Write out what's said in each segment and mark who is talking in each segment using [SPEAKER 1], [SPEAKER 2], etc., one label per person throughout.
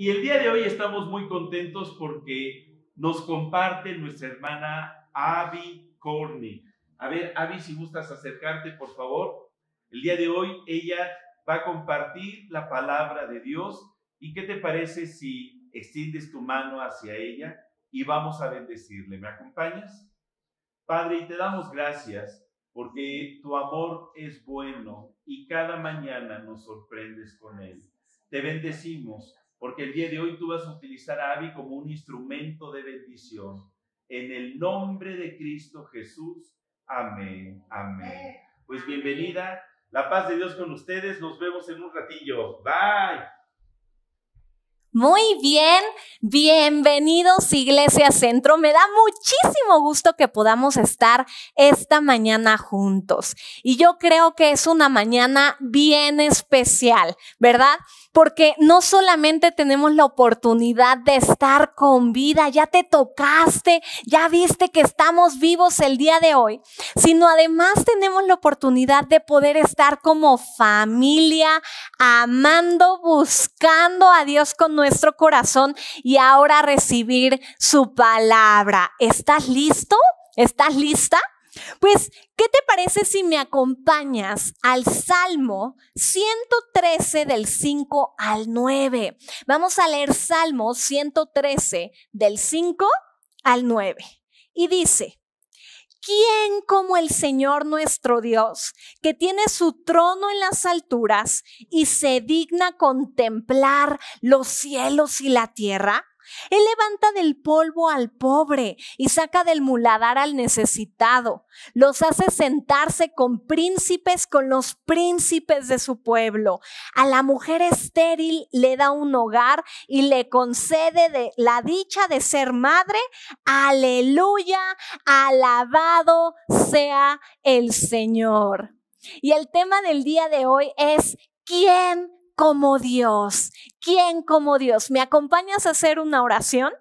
[SPEAKER 1] Y el día de hoy estamos muy contentos porque nos comparte nuestra hermana Abby Corney. A ver, Abby, si gustas acercarte, por favor. El día de hoy ella va a compartir la palabra de Dios. ¿Y qué te parece si extiendes tu mano hacia ella y vamos a bendecirle? ¿Me acompañas? Padre, y te damos gracias porque tu amor es bueno y cada mañana nos sorprendes con él. Te bendecimos porque el día de hoy tú vas a utilizar a Abby como un instrumento de bendición. En el nombre de Cristo Jesús. Amén. Amén. Pues bienvenida. La paz de Dios con ustedes. Nos vemos en un ratillo. Bye. Muy bien, bienvenidos Iglesia Centro. Me da muchísimo gusto que podamos estar esta mañana juntos. Y yo creo que es una mañana bien especial, ¿verdad? porque no solamente tenemos la oportunidad de estar con vida, ya te tocaste, ya viste que estamos vivos el día de hoy, sino además tenemos la oportunidad de poder estar como familia, amando, buscando a Dios con nuestro corazón y ahora recibir su palabra. ¿Estás listo? ¿Estás lista? Pues, ¿qué te parece si me acompañas al Salmo 113 del 5 al 9? Vamos a leer Salmo 113 del 5 al 9. Y dice, ¿quién como el Señor nuestro Dios, que tiene su trono en las alturas y se digna contemplar los cielos y la tierra? Él levanta del polvo al pobre y saca del muladar al necesitado. Los hace sentarse con príncipes, con los príncipes de su pueblo. A la mujer estéril le da un hogar y le concede la dicha de ser madre. Aleluya, alabado sea el Señor. Y el tema del día de hoy es, ¿quién como Dios. ¿Quién como Dios? ¿Me acompañas a hacer una oración?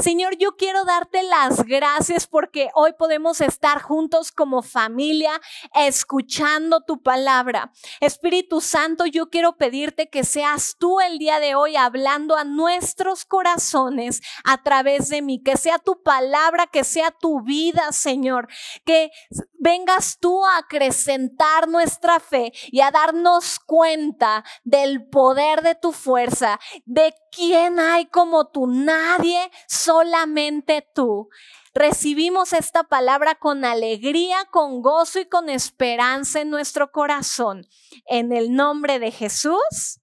[SPEAKER 1] Señor, yo quiero darte las gracias porque hoy podemos estar juntos como familia escuchando tu palabra. Espíritu Santo, yo quiero pedirte que seas tú el día de hoy hablando a nuestros corazones a través de mí, que sea tu palabra, que sea tu vida, Señor, que vengas tú a acrecentar nuestra fe y a darnos cuenta del poder de tu fuerza, de ¿Quién hay como tú? Nadie, solamente tú. Recibimos esta palabra con alegría, con gozo y con esperanza en nuestro corazón. En el nombre de Jesús.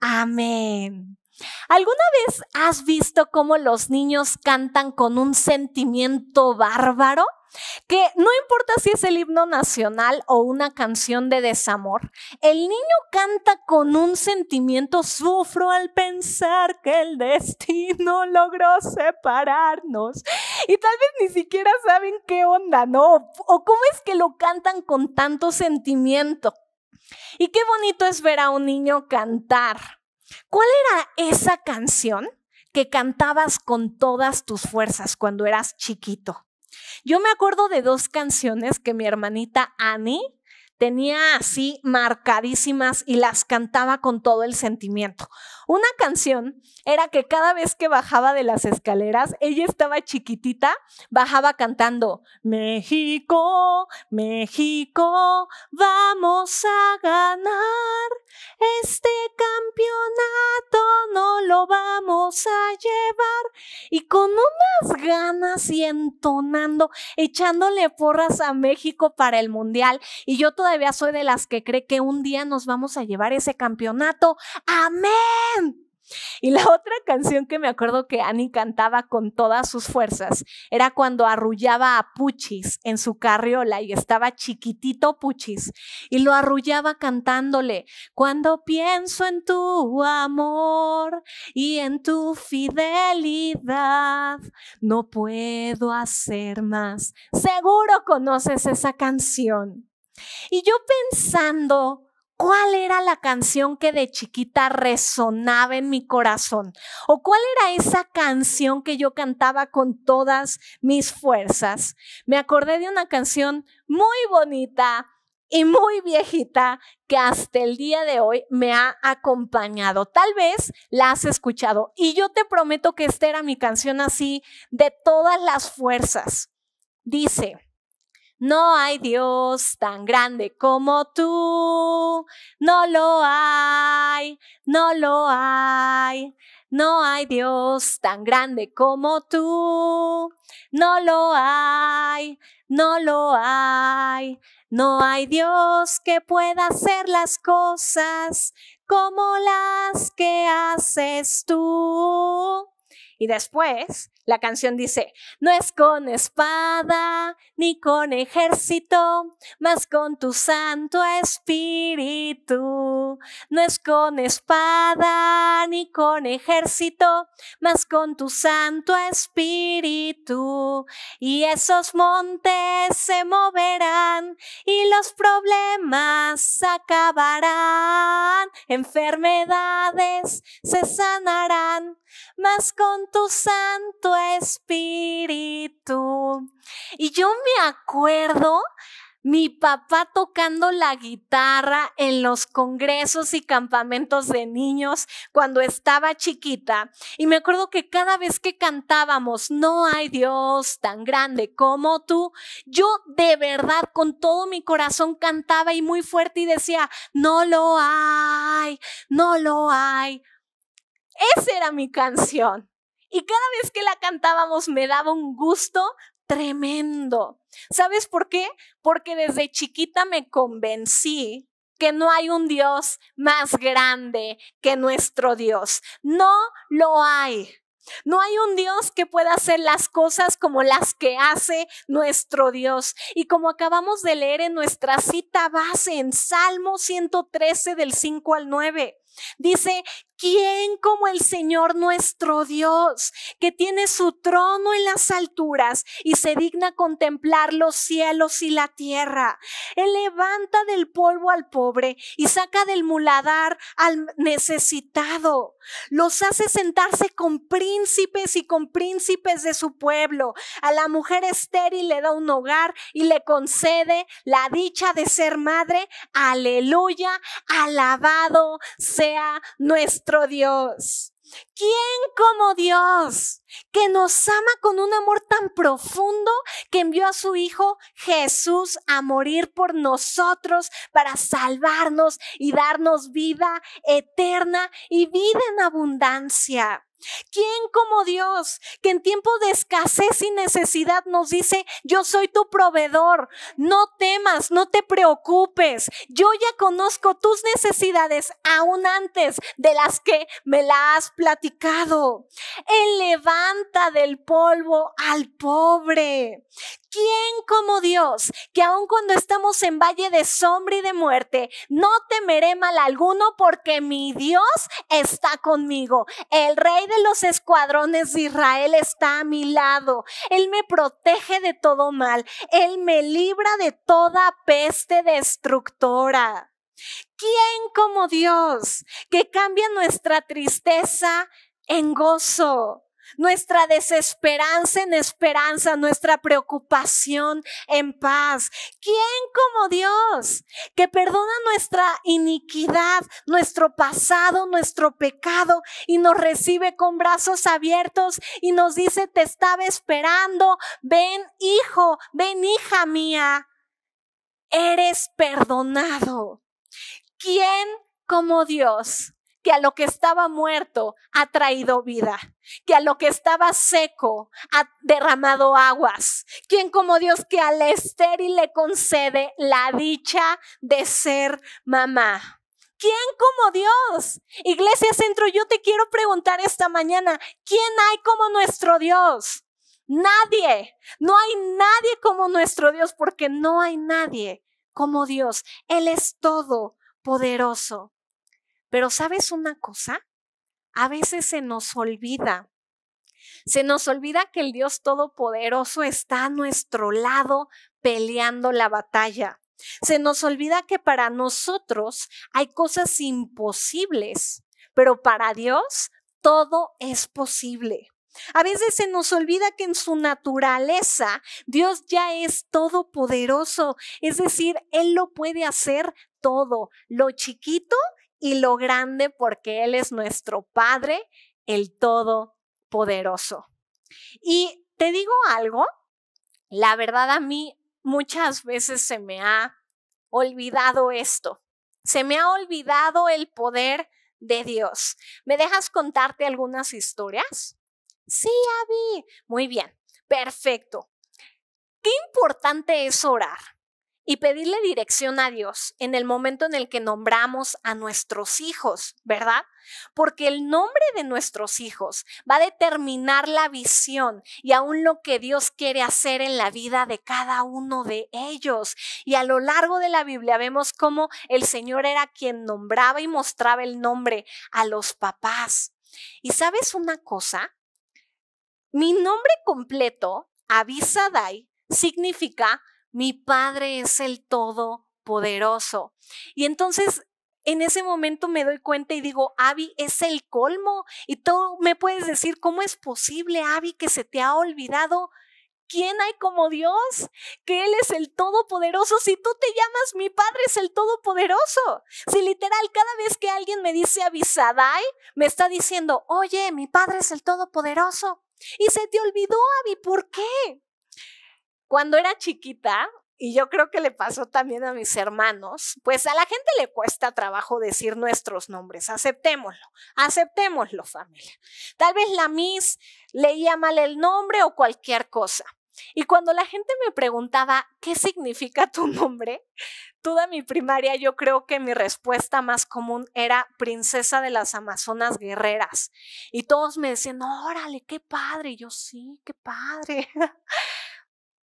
[SPEAKER 1] Amén. ¿Alguna vez has visto cómo los niños cantan con un sentimiento bárbaro? que no importa si es el himno nacional o una canción de desamor, el niño canta con un sentimiento, sufro al pensar que el destino logró separarnos. Y tal vez ni siquiera saben qué onda, ¿no? O cómo es que lo cantan con tanto sentimiento. Y qué bonito es ver a un niño cantar. ¿Cuál era esa canción que cantabas con todas tus fuerzas cuando eras chiquito? Yo me acuerdo de dos canciones que mi hermanita Annie tenía así marcadísimas y las cantaba con todo el sentimiento. Una canción era que cada vez que bajaba de las escaleras, ella estaba chiquitita, bajaba cantando, México, México, vamos a ganar. Este campeonato no lo vamos a llevar. Y con unas ganas y entonando, echándole porras a México para el Mundial. Y yo todavía soy de las que cree que un día nos vamos a llevar ese campeonato. Amén. Y la otra canción que me acuerdo que Annie cantaba con todas sus fuerzas era cuando arrullaba a Puchis en su carriola y estaba chiquitito Puchis y lo arrullaba cantándole, cuando pienso en tu amor y en tu fidelidad, no puedo hacer más. Seguro conoces esa canción. Y yo pensando cuál era la canción que de chiquita resonaba en mi corazón o cuál era esa canción que yo cantaba con todas mis fuerzas. Me acordé de una canción muy bonita y muy viejita que hasta el día de hoy me ha acompañado. Tal vez la has escuchado y yo te prometo que esta era mi canción así de todas las fuerzas. Dice, no hay Dios tan grande como tú. No lo hay, no lo hay. No hay Dios tan grande como tú. No lo hay, no lo hay. No hay Dios que pueda hacer las cosas como las que haces tú. Y después la canción dice, no es con espada ni con ejército, mas con tu Santo Espíritu. No es con espada ni con ejército, mas con tu Santo Espíritu. Y esos montes se moverán y los problemas acabarán, enfermedades se sanarán, mas con tu Santo Espíritu. Y yo me acuerdo mi papá tocando la guitarra en los congresos y campamentos de niños cuando estaba chiquita. Y me acuerdo que cada vez que cantábamos, no hay Dios tan grande como tú, yo de verdad con todo mi corazón cantaba y muy fuerte y decía, no lo hay, no lo hay. Esa era mi canción. Y cada vez que la cantábamos me daba un gusto tremendo. ¿Sabes por qué? Porque desde chiquita me convencí que no hay un Dios más grande que nuestro Dios. No lo hay. No hay un Dios que pueda hacer las cosas como las que hace nuestro Dios. Y como acabamos de leer en nuestra cita base en Salmo 113 del 5 al 9, dice, ¿Quién como el Señor nuestro Dios, que tiene su trono en las alturas y se digna contemplar los cielos y la tierra? Él levanta del polvo al pobre y saca del muladar al necesitado. Los hace sentarse con príncipes y con príncipes de su pueblo. A la mujer estéril le da un hogar y le concede la dicha de ser madre. Aleluya, alabado sea nuestro Dios. ¿Quién como Dios que nos ama con un amor tan profundo que envió a su Hijo Jesús a morir por nosotros para salvarnos y darnos vida eterna y vida en abundancia? ¿Quién como Dios, que en tiempo de escasez y necesidad nos dice, yo soy tu proveedor, no temas, no te preocupes, yo ya conozco tus necesidades aún antes de las que me las has platicado? Él levanta del polvo al pobre. ¿Quién como Dios, que aun cuando estamos en valle de sombra y de muerte, no temeré mal alguno porque mi Dios está conmigo? El rey de los escuadrones de Israel está a mi lado. Él me protege de todo mal. Él me libra de toda peste destructora. ¿Quién como Dios, que cambia nuestra tristeza en gozo? nuestra desesperanza en esperanza, nuestra preocupación en paz. ¿Quién como Dios que perdona nuestra iniquidad, nuestro pasado, nuestro pecado y nos recibe con brazos abiertos y nos dice, te estaba esperando, ven hijo, ven hija mía, eres perdonado? ¿Quién como Dios que a lo que estaba muerto ha traído vida, que a lo que estaba seco ha derramado aguas. ¿Quién como Dios que al estéril le concede la dicha de ser mamá? ¿Quién como Dios? Iglesia Centro, yo te quiero preguntar esta mañana, ¿quién hay como nuestro Dios? Nadie, no hay nadie como nuestro Dios porque no hay nadie como Dios. Él es todo poderoso. Pero ¿sabes una cosa? A veces se nos olvida. Se nos olvida que el Dios Todopoderoso está a nuestro lado peleando la batalla. Se nos olvida que para nosotros hay cosas imposibles, pero para Dios todo es posible. A veces se nos olvida que en su naturaleza Dios ya es todopoderoso, es decir, Él lo puede hacer todo, lo chiquito y lo grande porque Él es nuestro Padre, el Todopoderoso. Y te digo algo, la verdad a mí muchas veces se me ha olvidado esto, se me ha olvidado el poder de Dios. ¿Me dejas contarte algunas historias? Sí, Abby. Muy bien, perfecto. Qué importante es orar y pedirle dirección a Dios en el momento en el que nombramos a nuestros hijos, ¿verdad? Porque el nombre de nuestros hijos va a determinar la visión y aún lo que Dios quiere hacer en la vida de cada uno de ellos. Y a lo largo de la Biblia vemos cómo el Señor era quien nombraba y mostraba el nombre a los papás. ¿Y sabes una cosa? Mi nombre completo, Abisadai, significa mi Padre es el Todopoderoso. Y entonces en ese momento me doy cuenta y digo, Abby, es el colmo. Y tú me puedes decir, ¿cómo es posible, Abby, que se te ha olvidado? ¿Quién hay como Dios? Que Él es el Todopoderoso. Si tú te llamas, mi Padre es el Todopoderoso. Si literal, cada vez que alguien me dice Abisadai, me está diciendo, oye, mi Padre es el Todopoderoso. Y se te olvidó, Abby, ¿por qué? cuando era chiquita, y yo creo que le pasó también a mis hermanos, pues a la gente le cuesta trabajo decir nuestros nombres, aceptémoslo, aceptémoslo familia. Tal vez la Miss leía mal el nombre o cualquier cosa. Y cuando la gente me preguntaba, ¿qué significa tu nombre? Toda mi primaria yo creo que mi respuesta más común era princesa de las Amazonas guerreras. Y todos me decían, órale, qué padre. Y yo sí, qué padre.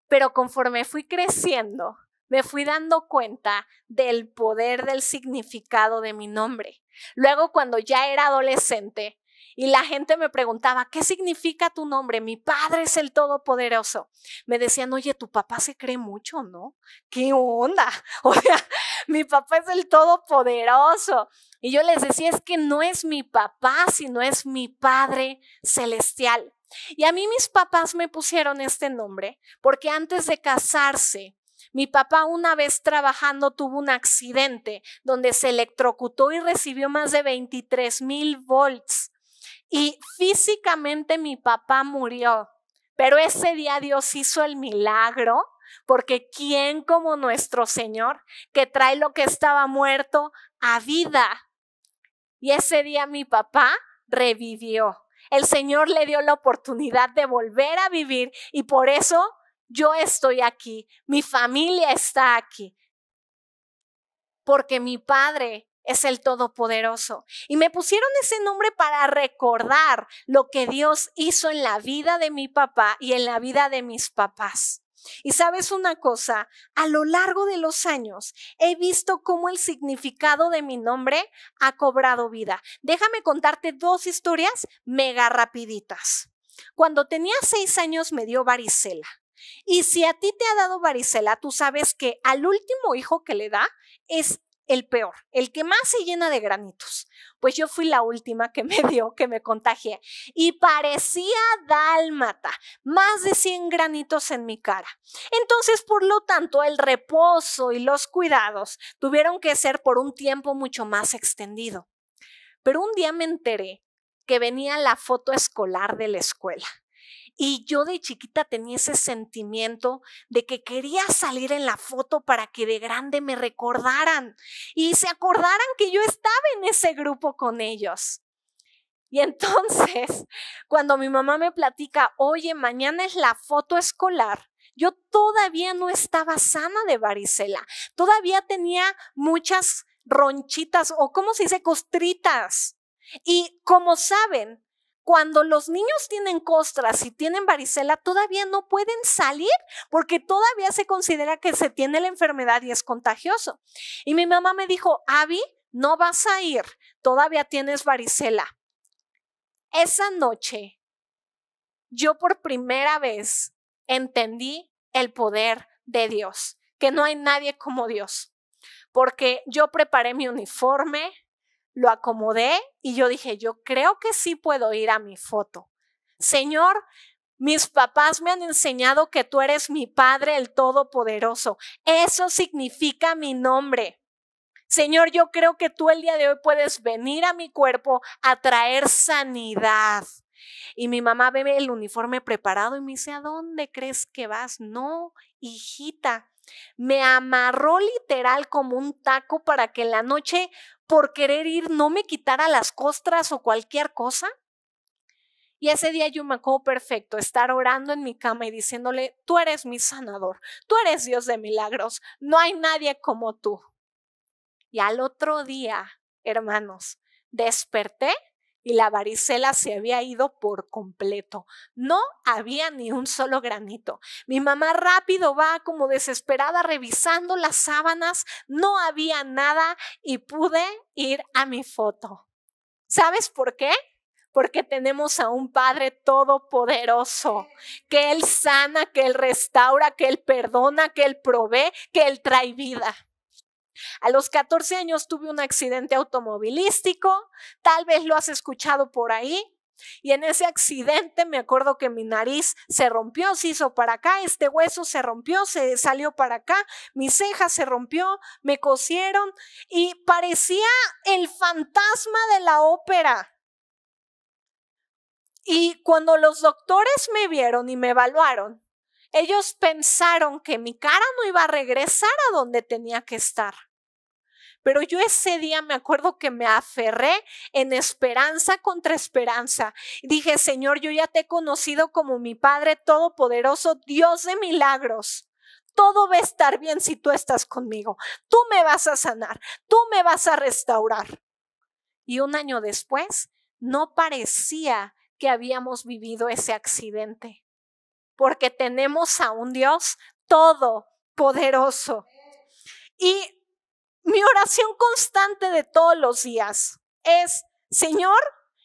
[SPEAKER 1] Pero conforme fui creciendo, me fui dando cuenta del poder del significado de mi nombre. Luego, cuando ya era adolescente y la gente me preguntaba, ¿qué significa tu nombre? Mi padre es el Todopoderoso. Me decían, oye, tu papá se cree mucho, ¿no? ¿Qué onda? O sea, mi papá es el Todopoderoso. Y yo les decía, es que no es mi papá, sino es mi Padre Celestial. Y a mí mis papás me pusieron este nombre porque antes de casarse, mi papá una vez trabajando tuvo un accidente donde se electrocutó y recibió más de 23 mil volts. Y físicamente mi papá murió, pero ese día Dios hizo el milagro porque ¿quién como nuestro Señor que trae lo que estaba muerto a vida? Y ese día mi papá revivió el Señor le dio la oportunidad de volver a vivir y por eso yo estoy aquí, mi familia está aquí, porque mi Padre es el Todopoderoso. Y me pusieron ese nombre para recordar lo que Dios hizo en la vida de mi papá y en la vida de mis papás. Y sabes una cosa, a lo largo de los años he visto cómo el significado de mi nombre ha cobrado vida. Déjame contarte dos historias mega rapiditas. Cuando tenía seis años me dio varicela. Y si a ti te ha dado varicela, tú sabes que al último hijo que le da es el peor, el que más se llena de granitos. Pues yo fui la última que me dio, que me contagié. Y parecía dálmata, más de 100 granitos en mi cara. Entonces, por lo tanto, el reposo y los cuidados tuvieron que ser por un tiempo mucho más extendido. Pero un día me enteré que venía la foto escolar de la escuela. Y yo de chiquita tenía ese sentimiento de que quería salir en la foto para que de grande me recordaran y se acordaran que yo estaba en ese grupo con ellos. Y entonces, cuando mi mamá me platica, oye, mañana es la foto escolar, yo todavía no estaba sana de varicela, todavía tenía muchas ronchitas o, ¿cómo se dice?, costritas. Y como saben, cuando los niños tienen costras y tienen varicela, todavía no pueden salir porque todavía se considera que se tiene la enfermedad y es contagioso. Y mi mamá me dijo, Abby, no vas a ir, todavía tienes varicela. Esa noche, yo por primera vez entendí el poder de Dios, que no hay nadie como Dios, porque yo preparé mi uniforme, lo acomodé y yo dije, yo creo que sí puedo ir a mi foto. Señor, mis papás me han enseñado que tú eres mi Padre el Todopoderoso. Eso significa mi nombre. Señor, yo creo que tú el día de hoy puedes venir a mi cuerpo a traer sanidad. Y mi mamá ve el uniforme preparado y me dice, ¿a dónde crees que vas? No, hijita. Me amarró literal como un taco para que en la noche por querer ir no me quitara las costras o cualquier cosa? Y ese día yo me acuerdo perfecto estar orando en mi cama y diciéndole, tú eres mi sanador, tú eres Dios de milagros, no hay nadie como tú. Y al otro día, hermanos, desperté y la varicela se había ido por completo. No había ni un solo granito. Mi mamá rápido va como desesperada revisando las sábanas, no había nada y pude ir a mi foto. ¿Sabes por qué? porque tenemos a un Padre todopoderoso, que Él sana, que Él restaura, que Él perdona, que Él provee, que Él trae vida. A los 14 años tuve un accidente automovilístico, tal vez lo has escuchado por ahí. Y en ese accidente me acuerdo que mi nariz se rompió, se hizo para acá, este hueso se rompió, se salió para acá, mi ceja se rompió, me cosieron y parecía el fantasma de la ópera. Y cuando los doctores me vieron y me evaluaron, ellos pensaron que mi cara no iba a regresar a donde tenía que estar. Pero yo ese día me acuerdo que me aferré en esperanza contra esperanza. Dije, Señor, yo ya te he conocido como mi Padre Todopoderoso, Dios de milagros todo va a estar bien si tú estás conmigo. Tú me vas a sanar, tú me vas a restaurar. Y un año después, no parecía que habíamos vivido ese accidente, porque tenemos a un Dios todopoderoso. Y mi oración constante de todos los días es, Señor,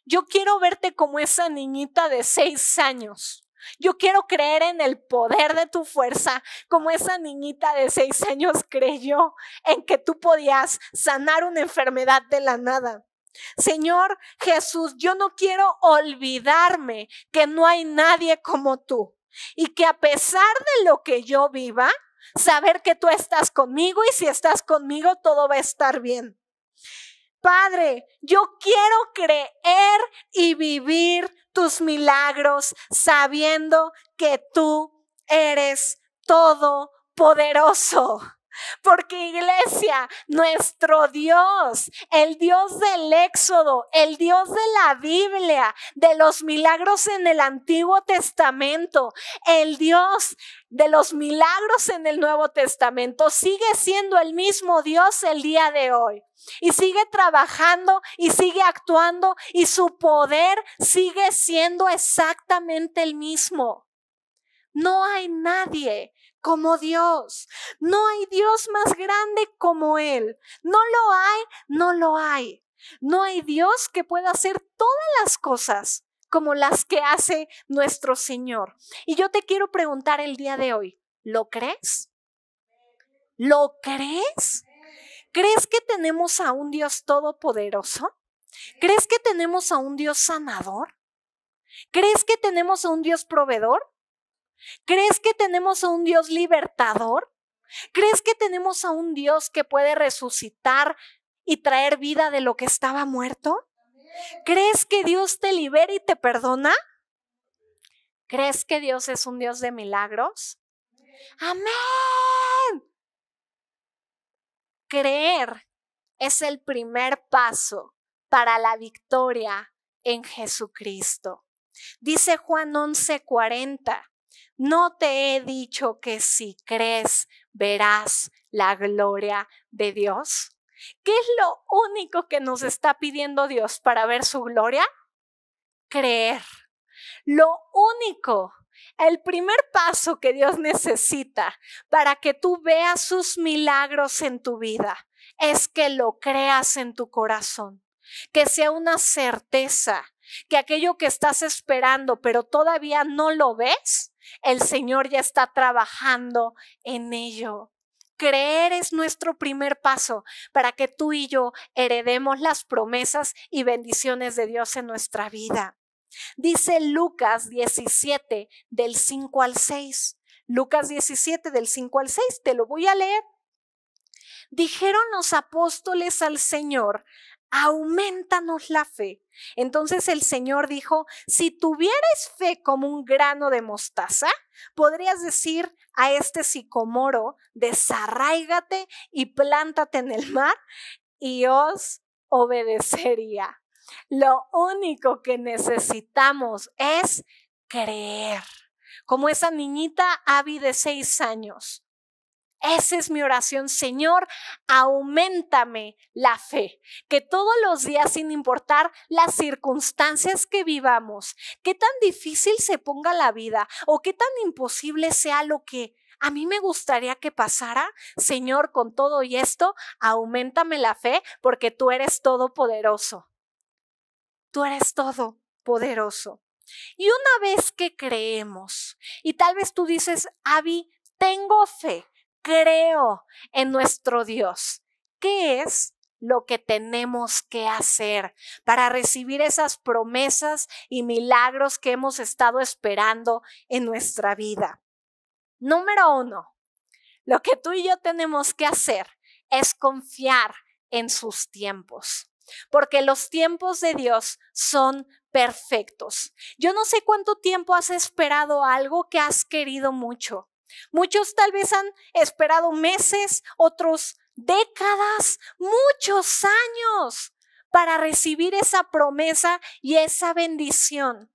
[SPEAKER 1] yo quiero verte como esa niñita de seis años. Yo quiero creer en el poder de tu fuerza, como esa niñita de seis años creyó en que tú podías sanar una enfermedad de la nada. Señor Jesús, yo no quiero olvidarme que no hay nadie como tú y que a pesar de lo que yo viva, saber que tú estás conmigo y si estás conmigo todo va a estar bien. Padre, yo quiero creer y vivir tus milagros sabiendo que tú eres todopoderoso. Porque iglesia, nuestro Dios, el Dios del Éxodo, el Dios de la Biblia, de los milagros en el Antiguo Testamento, el Dios de los milagros en el Nuevo Testamento, sigue siendo el mismo Dios el día de hoy. Y sigue trabajando y sigue actuando y su poder sigue siendo exactamente el mismo. No hay nadie como Dios. No hay Dios más grande como Él. No lo hay, no lo hay. No hay Dios que pueda hacer todas las cosas como las que hace nuestro Señor. Y yo te quiero preguntar el día de hoy, ¿lo crees? ¿Lo crees? ¿Crees que tenemos a un Dios todopoderoso? ¿Crees que tenemos a un Dios sanador? ¿Crees que tenemos a un Dios proveedor? ¿Crees que tenemos a un Dios libertador? ¿Crees que tenemos a un Dios que puede resucitar y traer vida de lo que estaba muerto? ¿Crees que Dios te libera y te perdona? ¿Crees que Dios es un Dios de milagros? Amén. Creer es el primer paso para la victoria en Jesucristo. Dice Juan 11:40, no te he dicho que si crees verás la gloria de Dios. ¿Qué es lo único que nos está pidiendo Dios para ver su gloria? Creer. Lo único el primer paso que Dios necesita para que tú veas sus milagros en tu vida es que lo creas en tu corazón, que sea una certeza, que aquello que estás esperando pero todavía no lo ves, el Señor ya está trabajando en ello. Creer es nuestro primer paso para que tú y yo heredemos las promesas y bendiciones de Dios en nuestra vida. Dice Lucas 17 del 5 al 6. Lucas 17 del 5 al 6, te lo voy a leer. Dijeron los apóstoles al Señor, aumentanos la fe. Entonces el Señor dijo, si tuvieras fe como un grano de mostaza, podrías decir a este sicomoro, desarráigate y plántate en el mar y os obedecería. Lo único que necesitamos es creer como esa niñita Abby de seis años. Esa es mi oración, Señor, aumentame la fe. Que todos los días, sin importar las circunstancias que vivamos, qué tan difícil se ponga la vida o qué tan imposible sea lo que a mí me gustaría que pasara, Señor, con todo y esto, aumentame la fe porque tú eres todopoderoso. Tú eres todopoderoso. Y una vez que creemos, y tal vez tú dices, Avi, tengo fe, creo en nuestro Dios. ¿Qué es lo que tenemos que hacer para recibir esas promesas y milagros que hemos estado esperando en nuestra vida? Número uno, lo que tú y yo tenemos que hacer es confiar en sus tiempos, porque los tiempos de Dios son perfectos. Yo no sé cuánto tiempo has esperado algo que has querido mucho. Muchos tal vez han esperado meses, otros décadas, muchos años para recibir esa promesa y esa bendición.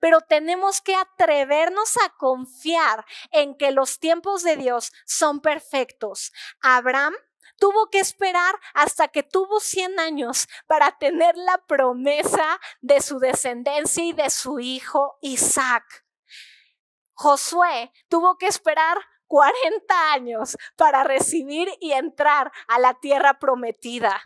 [SPEAKER 1] Pero tenemos que atrevernos a confiar en que los tiempos de Dios son perfectos. Abraham tuvo que esperar hasta que tuvo 100 años para tener la promesa de su descendencia y de su hijo Isaac. Josué tuvo que esperar 40 años para recibir y entrar a la tierra prometida.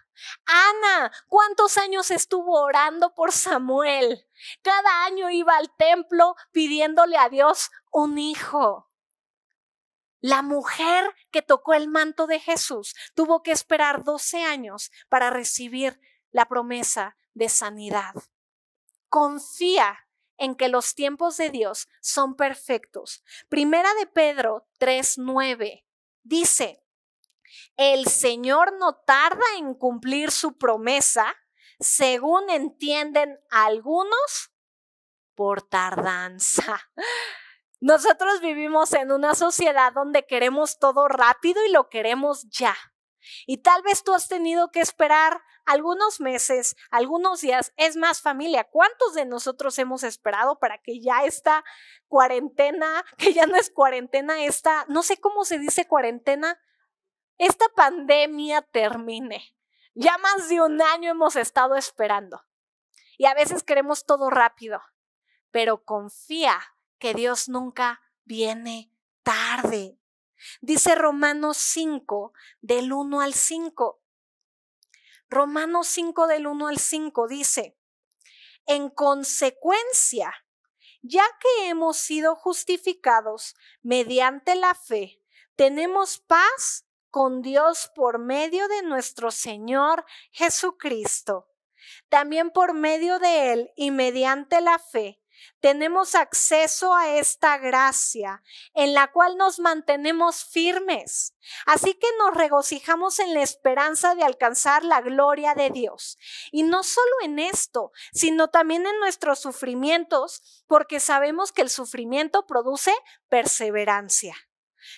[SPEAKER 1] Ana, ¿cuántos años estuvo orando por Samuel? Cada año iba al templo pidiéndole a Dios un hijo. La mujer que tocó el manto de Jesús tuvo que esperar 12 años para recibir la promesa de sanidad. Confía en que los tiempos de Dios son perfectos. Primera de Pedro 3:9 dice, el Señor no tarda en cumplir su promesa, según entienden algunos, por tardanza. Nosotros vivimos en una sociedad donde queremos todo rápido y lo queremos ya. Y tal vez tú has tenido que esperar algunos meses, algunos días. Es más familia, ¿cuántos de nosotros hemos esperado para que ya esta cuarentena, que ya no es cuarentena, esta, no sé cómo se dice cuarentena, esta pandemia termine? Ya más de un año hemos estado esperando. Y a veces queremos todo rápido, pero confía que Dios nunca viene tarde. Dice Romanos 5, del 1 al 5. Romanos 5, del 1 al 5 dice, en consecuencia, ya que hemos sido justificados mediante la fe, tenemos paz con Dios por medio de nuestro Señor Jesucristo. También por medio de Él y mediante la fe, tenemos acceso a esta gracia en la cual nos mantenemos firmes. Así que nos regocijamos en la esperanza de alcanzar la gloria de Dios. Y no solo en esto, sino también en nuestros sufrimientos, porque sabemos que el sufrimiento produce perseverancia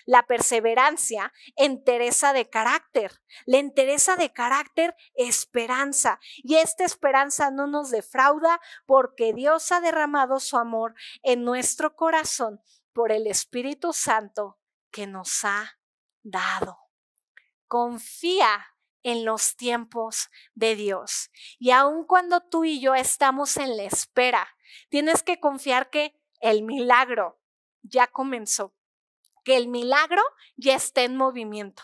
[SPEAKER 1] la perseverancia, entereza de carácter. La entereza de carácter, esperanza. Y esta esperanza no nos defrauda porque Dios ha derramado su amor en nuestro corazón por el Espíritu Santo que nos ha dado. Confía en los tiempos de Dios. Y aun cuando tú y yo estamos en la espera, tienes que confiar que el milagro ya comenzó que el milagro ya esté en movimiento.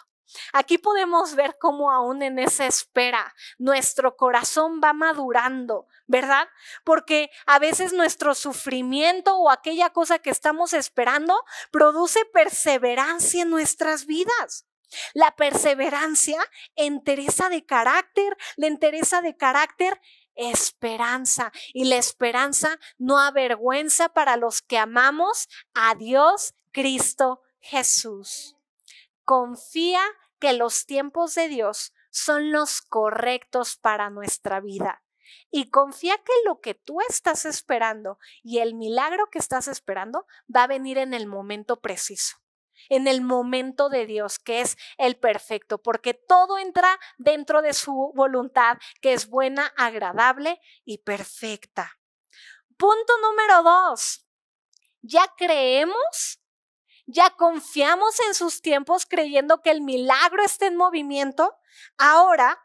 [SPEAKER 1] Aquí podemos ver cómo aún en esa espera nuestro corazón va madurando, ¿verdad? Porque a veces nuestro sufrimiento o aquella cosa que estamos esperando produce perseverancia en nuestras vidas. La perseverancia, entereza de carácter, la entereza de carácter, esperanza. Y la esperanza no avergüenza para los que amamos a Dios, Cristo Jesús. Confía que los tiempos de Dios son los correctos para nuestra vida. Y confía que lo que tú estás esperando y el milagro que estás esperando va a venir en el momento preciso, en el momento de Dios, que es el perfecto, porque todo entra dentro de su voluntad, que es buena, agradable y perfecta. Punto número dos. Ya creemos ya confiamos en sus tiempos creyendo que el milagro está en movimiento, ahora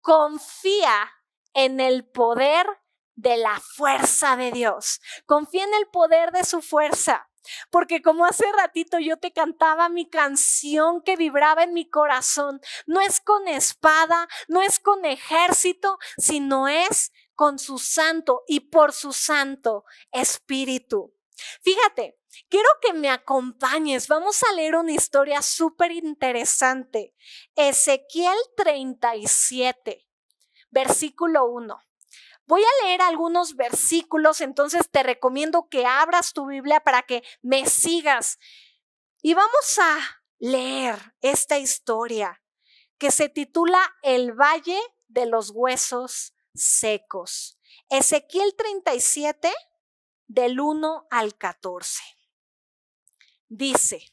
[SPEAKER 1] confía en el poder de la fuerza de Dios. Confía en el poder de su fuerza. Porque como hace ratito yo te cantaba mi canción que vibraba en mi corazón, no es con espada, no es con ejército, sino es con su santo y por su santo espíritu. Fíjate, Quiero que me acompañes. Vamos a leer una historia súper interesante. Ezequiel 37, versículo 1. Voy a leer algunos versículos, entonces te recomiendo que abras tu Biblia para que me sigas. Y vamos a leer esta historia que se titula El Valle de los Huesos Secos. Ezequiel 37, del 1 al 14 dice,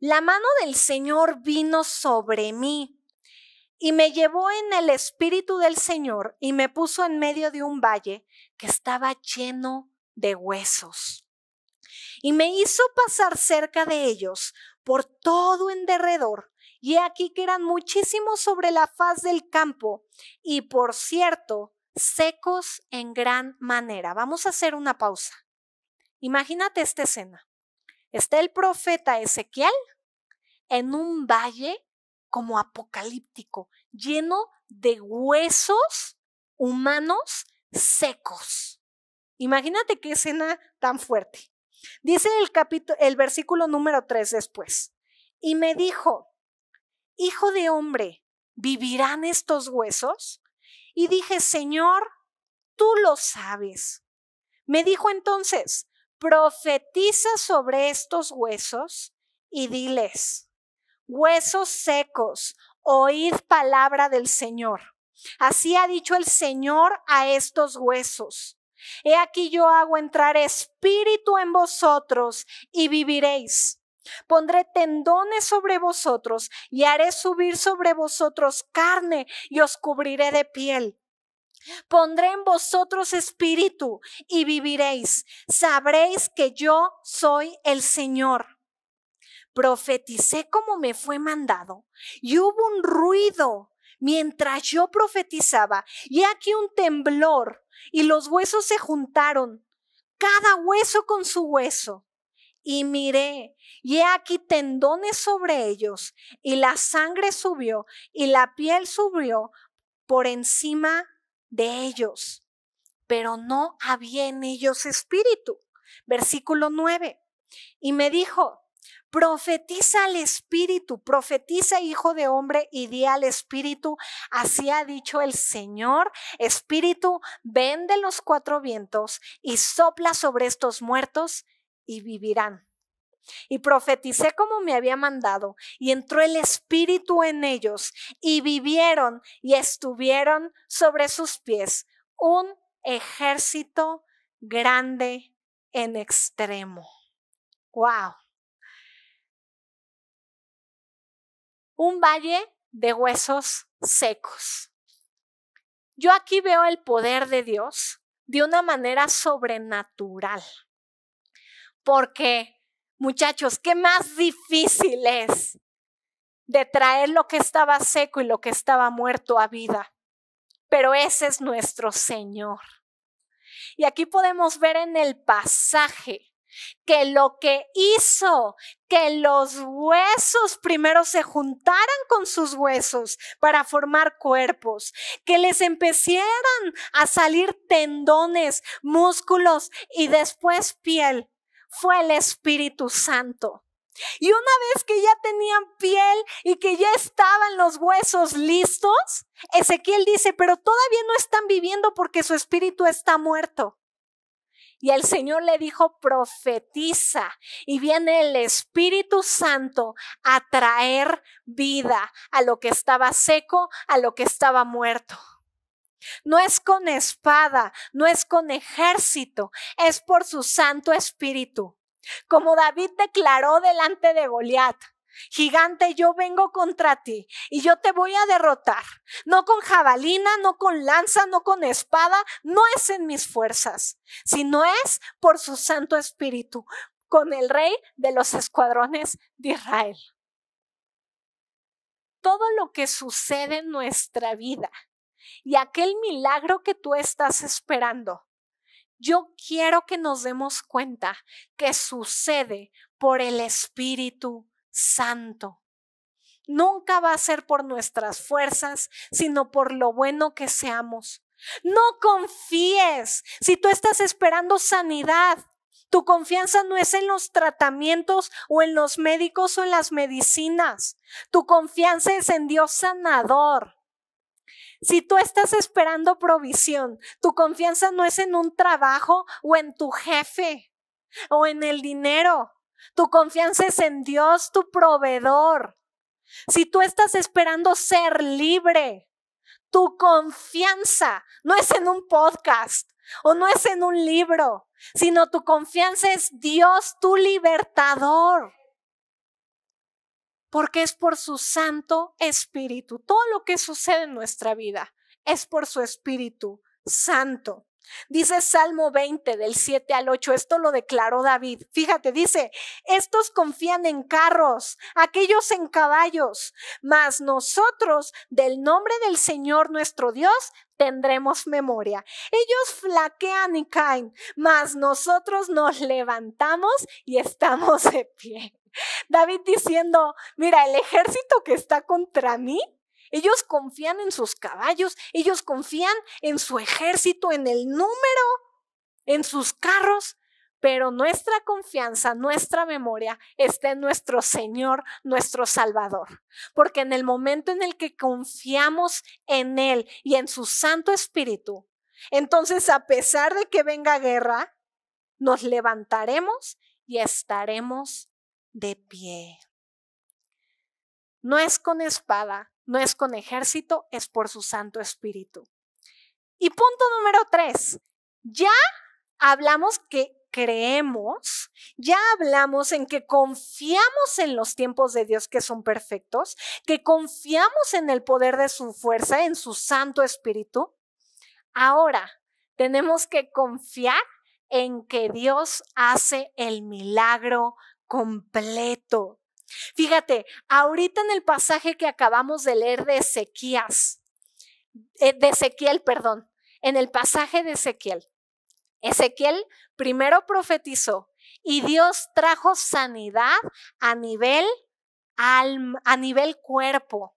[SPEAKER 1] la mano del Señor vino sobre mí y me llevó en el espíritu del Señor y me puso en medio de un valle que estaba lleno de huesos. Y me hizo pasar cerca de ellos por todo en derredor. Y aquí que eran muchísimos sobre la faz del campo y por cierto, secos en gran manera. Vamos a hacer una pausa. Imagínate esta escena está el profeta Ezequiel en un valle como apocalíptico, lleno de huesos humanos secos. Imagínate qué escena tan fuerte. Dice el, capítulo, el versículo número 3 después. Y me dijo, Hijo de hombre, ¿vivirán estos huesos? Y dije, Señor, tú lo sabes. Me dijo entonces, profetiza sobre estos huesos y diles, huesos secos, oíd palabra del Señor. Así ha dicho el Señor a estos huesos. He aquí yo hago entrar espíritu en vosotros y viviréis. Pondré tendones sobre vosotros y haré subir sobre vosotros carne y os cubriré de piel Pondré en vosotros espíritu y viviréis. Sabréis que yo soy el Señor. Profeticé como me fue mandado y hubo un ruido mientras yo profetizaba y aquí un temblor y los huesos se juntaron, cada hueso con su hueso. Y miré, y he aquí tendones sobre ellos, y la sangre subió, y la piel subió por encima de ellos, pero no había en ellos espíritu. Versículo 9. Y me dijo, profetiza al espíritu, profetiza hijo de hombre y di al espíritu, así ha dicho el Señor, espíritu, ven de los cuatro vientos y sopla sobre estos muertos y vivirán. Y profeticé como me había mandado, y entró el Espíritu en ellos, y vivieron y estuvieron sobre sus pies un ejército grande en extremo. ¡Wow! Un valle de huesos secos. Yo aquí veo el poder de Dios de una manera sobrenatural, porque Muchachos, ¿qué más difícil es de traer lo que estaba seco y lo que estaba muerto a vida? Pero ese es nuestro Señor. Y aquí podemos ver en el pasaje que lo que hizo que los huesos primero se juntaran con sus huesos para formar cuerpos, que les empecieran a salir tendones, músculos y después piel, fue el Espíritu Santo. Y una vez que ya tenían piel y que ya estaban los huesos listos, Ezequiel dice, pero todavía no están viviendo porque su espíritu está muerto. Y el Señor le dijo, profetiza. Y viene el Espíritu Santo a traer vida a lo que estaba seco, a lo que estaba muerto. No es con espada, no es con ejército, es por su Santo Espíritu. Como David declaró delante de Goliat, Gigante, yo vengo contra ti y yo te voy a derrotar. No con jabalina, no con lanza, no con espada, no es en mis fuerzas, sino es por su Santo Espíritu, con el rey de los escuadrones de Israel. Todo lo que sucede en nuestra vida y aquel milagro que tú estás esperando. Yo quiero que nos demos cuenta que sucede por el Espíritu Santo. Nunca va a ser por nuestras fuerzas, sino por lo bueno que seamos. No confíes si tú estás esperando sanidad. Tu confianza no es en los tratamientos o en los médicos o en las medicinas. Tu confianza es en Dios sanador. Si tú estás esperando provisión, tu confianza no es en un trabajo o en tu jefe o en el dinero. Tu confianza es en Dios, tu proveedor. Si tú estás esperando ser libre, tu confianza no es en un podcast o no es en un libro, sino tu confianza es Dios, tu libertador porque es por su Santo Espíritu. Todo lo que sucede en nuestra vida es por su Espíritu Santo. Dice Salmo 20 del 7 al 8, esto lo declaró David. Fíjate, dice, estos confían en carros, aquellos en caballos, mas nosotros del nombre del Señor nuestro Dios tendremos memoria. Ellos flaquean y caen, mas nosotros nos levantamos y estamos de pie. David diciendo, mira, el ejército que está contra mí, ellos confían en sus caballos, ellos confían en su ejército, en el número, en sus carros, pero nuestra confianza, nuestra memoria está en nuestro Señor, nuestro Salvador. Porque en el momento en el que confiamos en Él y en su Santo Espíritu, entonces a pesar de que venga guerra, nos levantaremos y estaremos de pie. No es con espada, no es con ejército, es por su Santo Espíritu. Y punto número tres, ya hablamos que creemos, ya hablamos en que confiamos en los tiempos de Dios que son perfectos, que confiamos en el poder de su fuerza, en su Santo Espíritu. Ahora tenemos que confiar en que Dios hace el milagro completo. Fíjate, ahorita en el pasaje que acabamos de leer de Ezequías, eh, de Ezequiel, perdón, en el pasaje de Ezequiel, Ezequiel primero profetizó y Dios trajo sanidad a nivel a nivel cuerpo,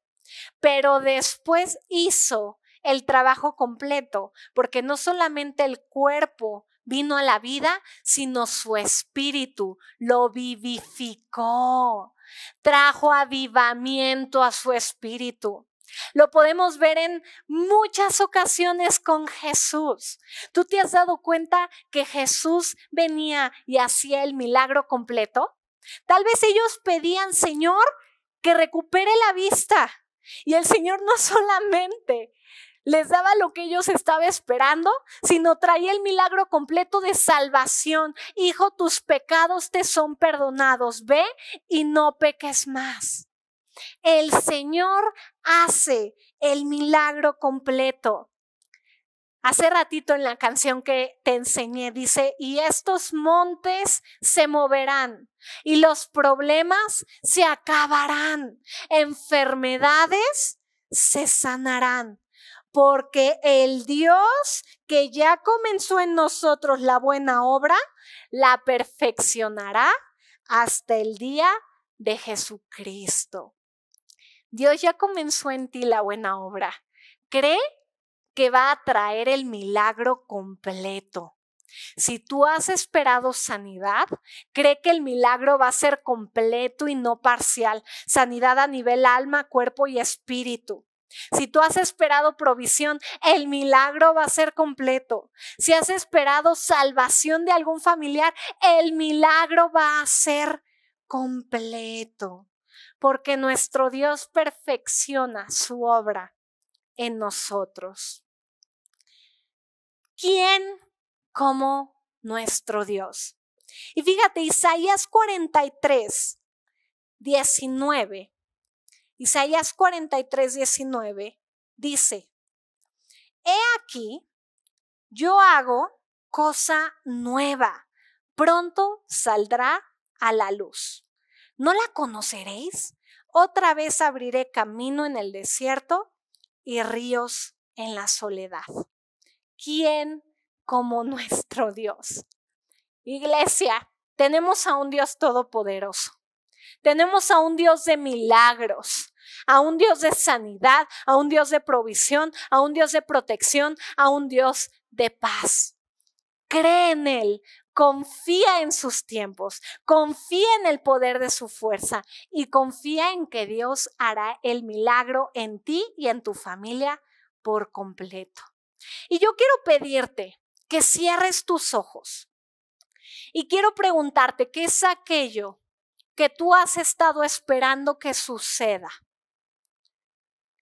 [SPEAKER 1] pero después hizo el trabajo completo, porque no solamente el cuerpo vino a la vida, sino su espíritu lo vivificó, trajo avivamiento a su espíritu. Lo podemos ver en muchas ocasiones con Jesús. ¿Tú te has dado cuenta que Jesús venía y hacía el milagro completo? Tal vez ellos pedían, Señor, que recupere la vista. Y el Señor no solamente les daba lo que ellos estaban esperando, sino traía el milagro completo de salvación. Hijo, tus pecados te son perdonados. Ve y no peques más. El Señor hace el milagro completo. Hace ratito en la canción que te enseñé dice, y estos montes se moverán y los problemas se acabarán, enfermedades se sanarán porque el Dios que ya comenzó en nosotros la buena obra, la perfeccionará hasta el día de Jesucristo. Dios ya comenzó en ti la buena obra. Cree que va a traer el milagro completo. Si tú has esperado sanidad, cree que el milagro va a ser completo y no parcial, sanidad a nivel alma, cuerpo y espíritu. Si tú has esperado provisión, el milagro va a ser completo. Si has esperado salvación de algún familiar, el milagro va a ser completo. Porque nuestro Dios perfecciona su obra en nosotros. ¿Quién como nuestro Dios? Y fíjate, Isaías 43, 19 Isaías 43, 19 dice, He aquí, yo hago cosa nueva, pronto saldrá a la luz. ¿No la conoceréis? Otra vez abriré camino en el desierto y ríos en la soledad. ¿Quién como nuestro Dios? Iglesia, tenemos a un Dios todopoderoso. Tenemos a un Dios de milagros a un Dios de sanidad, a un Dios de provisión, a un Dios de protección, a un Dios de paz. Cree en Él, confía en sus tiempos, confía en el poder de su fuerza y confía en que Dios hará el milagro en ti y en tu familia por completo. Y yo quiero pedirte que cierres tus ojos y quiero preguntarte qué es aquello que tú has estado esperando que suceda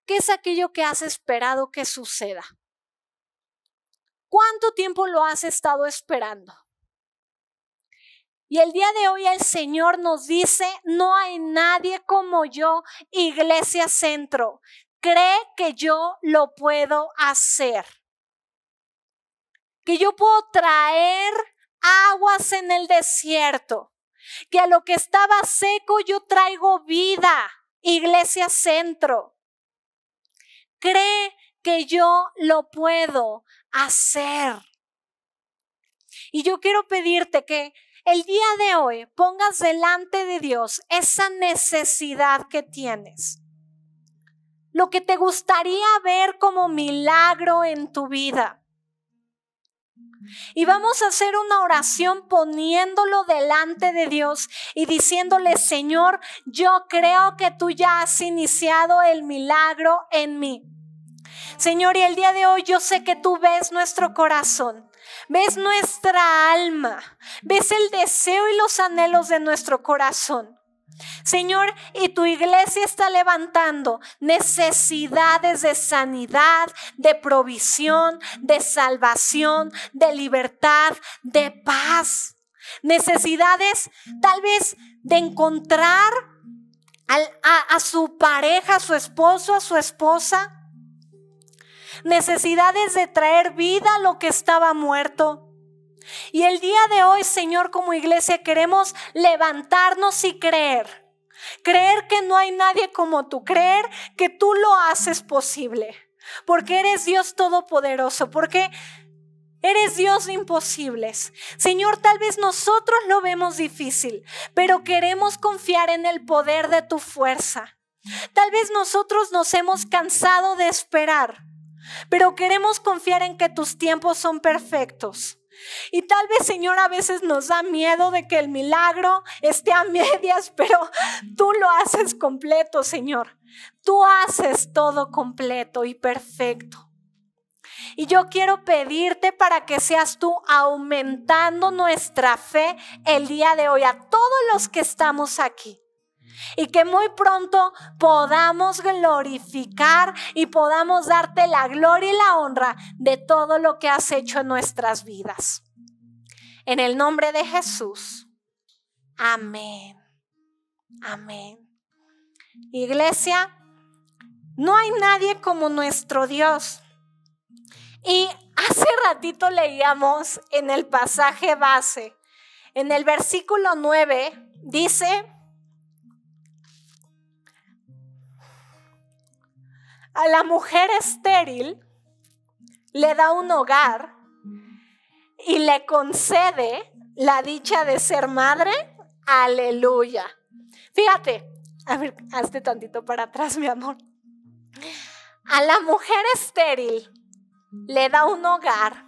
[SPEAKER 1] ¿Qué es aquello que has esperado que suceda? ¿Cuánto tiempo lo has estado esperando? Y el día de hoy el Señor nos dice, no hay nadie como yo, iglesia centro. Cree que yo lo puedo hacer. Que yo puedo traer aguas en el desierto. Que a lo que estaba seco yo traigo vida, iglesia centro cree que yo lo puedo hacer. Y yo quiero pedirte que el día de hoy pongas delante de Dios esa necesidad que tienes. Lo que te gustaría ver como milagro en tu vida. Y vamos a hacer una oración poniéndolo delante de Dios y diciéndole, Señor, yo creo que tú ya has iniciado el milagro en mí. Señor, y el día de hoy yo sé que tú ves nuestro corazón, ves nuestra alma, ves el deseo y los anhelos de nuestro corazón. Señor, y tu iglesia está levantando necesidades de sanidad, de provisión, de salvación, de libertad, de paz. Necesidades tal vez de encontrar a, a, su pareja, a su esposo, a su esposa. Necesidades de traer vida a lo que estaba muerto y el día de hoy, Señor, como iglesia queremos levantarnos y creer. Creer que no hay nadie como tú, creer que tú lo haces posible, porque eres Dios todopoderoso, porque Eres Dios de imposibles. Señor, tal vez nosotros lo vemos difícil, pero queremos confiar en el poder de tu fuerza. Tal vez nosotros nos hemos cansado de esperar, pero queremos confiar en que tus tiempos son perfectos. Y tal vez, Señor, a veces nos da miedo de que el milagro esté a medias, pero tú lo haces completo, Señor. Tú haces todo completo y perfecto. Y yo quiero pedirte para que seas tú aumentando nuestra fe el día de hoy, a todos los que estamos aquí y que muy pronto podamos glorificar y podamos darte la gloria y la honra de todo lo que has hecho en nuestras vidas. En el nombre de Jesús. Amén. Amén. Iglesia, no hay nadie como nuestro Dios. Y hace ratito leíamos en el pasaje base, en el versículo 9, dice, a la mujer estéril, le da un hogar y le concede la dicha de ser madre. Aleluya. Fíjate, a ver, hazte tantito para atrás, mi amor. A la mujer estéril le da un hogar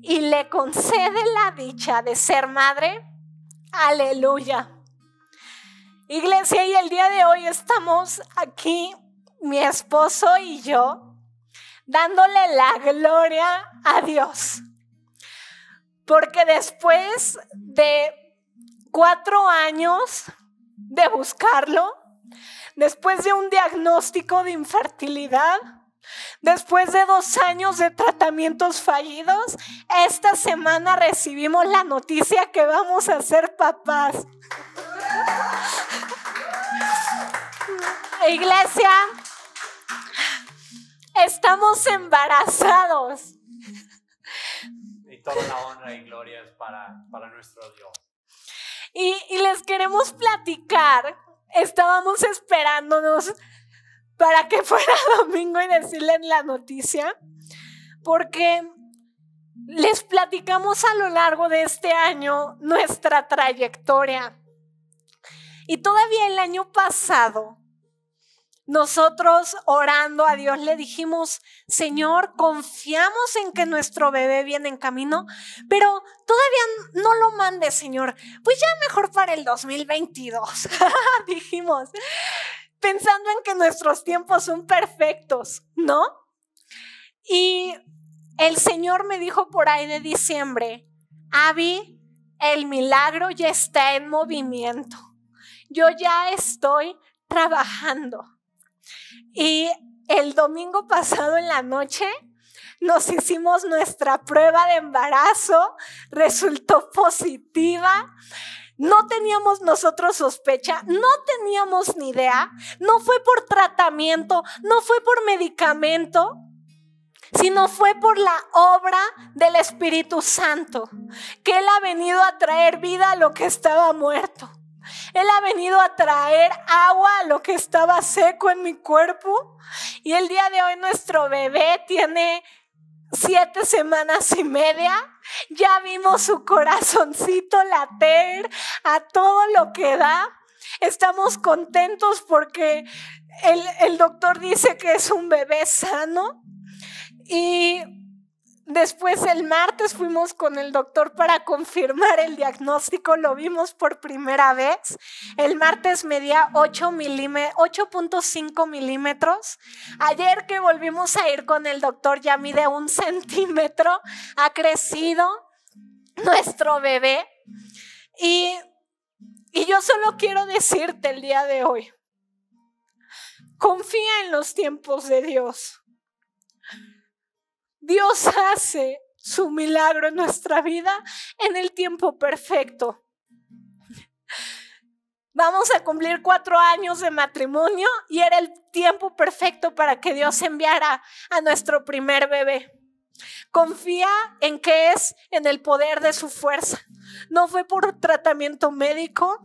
[SPEAKER 1] y le concede la dicha de ser madre. Aleluya. Iglesia, y el día de hoy estamos aquí mi esposo y yo, dándole la gloria a Dios. Porque después de cuatro años de buscarlo, después de un diagnóstico de infertilidad, después de dos años de tratamientos fallidos, esta semana recibimos la noticia que vamos a ser papás. Iglesia, Estamos embarazados. Y toda la honra y gloria es para, nuestro Dios. Y, y les queremos platicar. Estábamos esperándonos para que fuera domingo y decirles la noticia, porque les platicamos a lo largo de este año nuestra trayectoria. Y todavía el año pasado nosotros orando a Dios le dijimos, Señor, confiamos en que nuestro bebé viene en camino, pero todavía no lo mande Señor. Pues ya mejor para el 2022, dijimos, pensando en que nuestros tiempos son perfectos, ¿no? Y el Señor me dijo por ahí de diciembre, Abby, el milagro ya está en movimiento. Yo ya estoy trabajando. Y el domingo pasado en la noche nos hicimos nuestra prueba de embarazo, resultó positiva. No teníamos nosotros sospecha, no teníamos ni idea, no fue por tratamiento, no fue por medicamento, sino fue por la obra del Espíritu Santo, que Él ha venido a traer vida a lo que estaba muerto. Él ha venido a traer agua a lo que estaba seco en mi cuerpo. Y el día de hoy nuestro bebé tiene siete semanas y media. Ya vimos su corazoncito latir a todo lo que da. Estamos contentos porque el, el doctor dice que es un bebé sano. Y Después el martes fuimos con el doctor para confirmar el diagnóstico, lo vimos por primera vez. El martes medía 8.5 milímetros. Ayer que volvimos a ir con el doctor ya mide un centímetro, ha crecido nuestro bebé. y yo solo quiero decirte el día de hoy, confía en los tiempos de Dios Dios hace su milagro en nuestra vida en el tiempo perfecto. Vamos a cumplir cuatro años de matrimonio y era el tiempo perfecto para que Dios enviara a nuestro primer bebé. Confía en que es en el poder de su fuerza. No fue por tratamiento médico,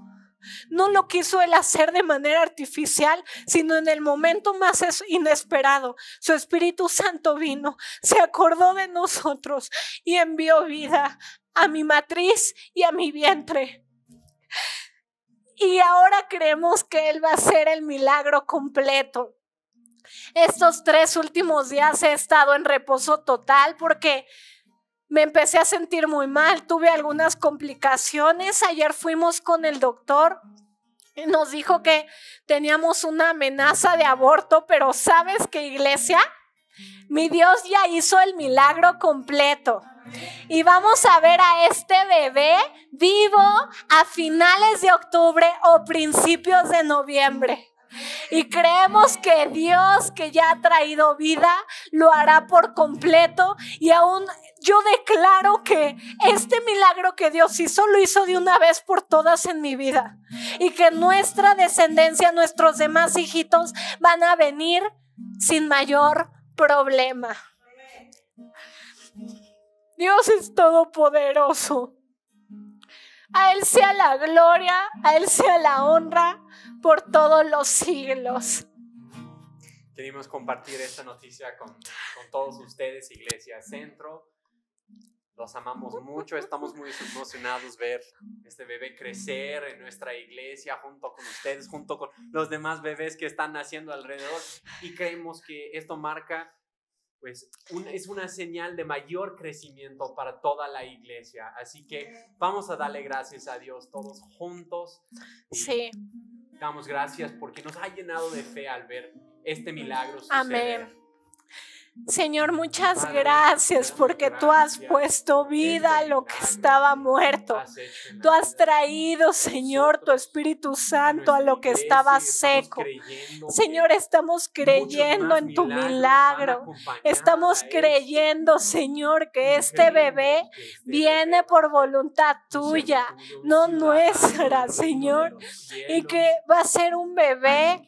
[SPEAKER 1] no lo quiso él hacer de manera artificial, sino en el momento más inesperado. Su Espíritu Santo vino, se acordó de nosotros y envió vida a mi matriz y a mi vientre. Y ahora creemos que Él va a hacer el milagro completo. Estos tres últimos días he estado en reposo total porque me empecé a sentir muy mal, tuve algunas complicaciones. Ayer fuimos con el doctor y nos dijo que teníamos una amenaza de aborto, pero ¿sabes qué iglesia? Mi Dios ya hizo el milagro completo. Y vamos a ver a este bebé vivo a finales de octubre o principios de noviembre. Y creemos que Dios que ya ha traído vida lo hará por completo y aún yo declaro que este milagro que Dios hizo lo hizo de una vez por todas en mi vida. Y que nuestra descendencia, nuestros demás hijitos van a venir sin mayor problema. Dios es todopoderoso. A Él sea la gloria, a Él sea la honra por todos los siglos. Queremos compartir esta noticia con, todos ustedes, Iglesia Centro. Los amamos mucho, estamos muy emocionados ver este bebé crecer en nuestra iglesia junto con ustedes, junto con los demás bebés que están naciendo alrededor y creemos que esto marca pues es una señal de mayor crecimiento para toda la iglesia. Así que vamos a darle gracias a Dios todos juntos. Sí. Damos gracias porque nos ha llenado de fe al ver este milagro suceder. Amén. Señor, muchas gracias porque tú has puesto vida a lo que estaba muerto. Tú has traído, Señor, tu Espíritu Santo a lo que estaba seco. Señor, estamos creyendo en tu milagro. Estamos creyendo, Señor, que este bebé viene por voluntad tuya, no nuestra, Señor, y que va a ser un bebé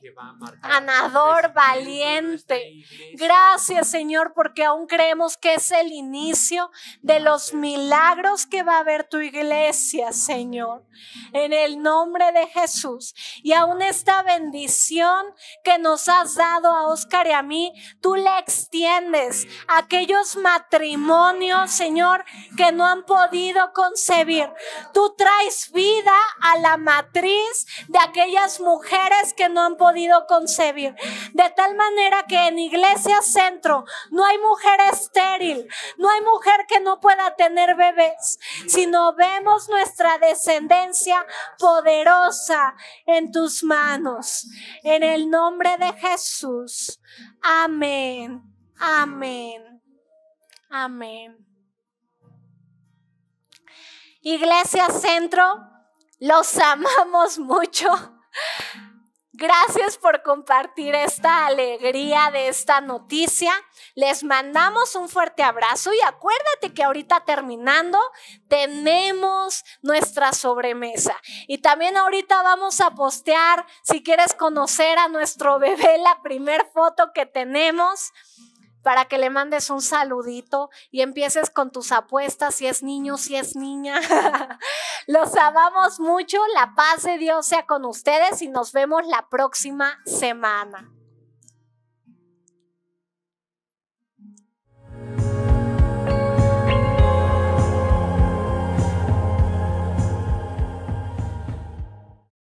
[SPEAKER 1] ganador, valiente. Gracias, Señor Señor, porque aún creemos que es el inicio de los milagros que va a haber tu iglesia, Señor. En el nombre de Jesús. Y aún esta bendición que nos has dado a Oscar y a mí, tú le extiendes a aquellos matrimonios, Señor, que no han podido concebir. Tú traes vida a la matriz de aquellas mujeres que no han podido concebir. De tal manera que en Iglesia Centro no hay mujer estéril, no hay mujer que no pueda tener bebés, sino vemos nuestra descendencia poderosa en tus manos. En el nombre de Jesús. Amén, amén, amén. Iglesia Centro, los amamos mucho. Gracias por compartir esta alegría de esta noticia. Les mandamos un fuerte abrazo y acuérdate que ahorita terminando tenemos nuestra sobremesa. Y también ahorita vamos a postear, si quieres conocer a nuestro bebé, la primer foto que tenemos para que le mandes un saludito y empieces con tus apuestas, si es niño, si es niña. Los amamos mucho, la paz de Dios sea con ustedes y nos vemos la próxima semana.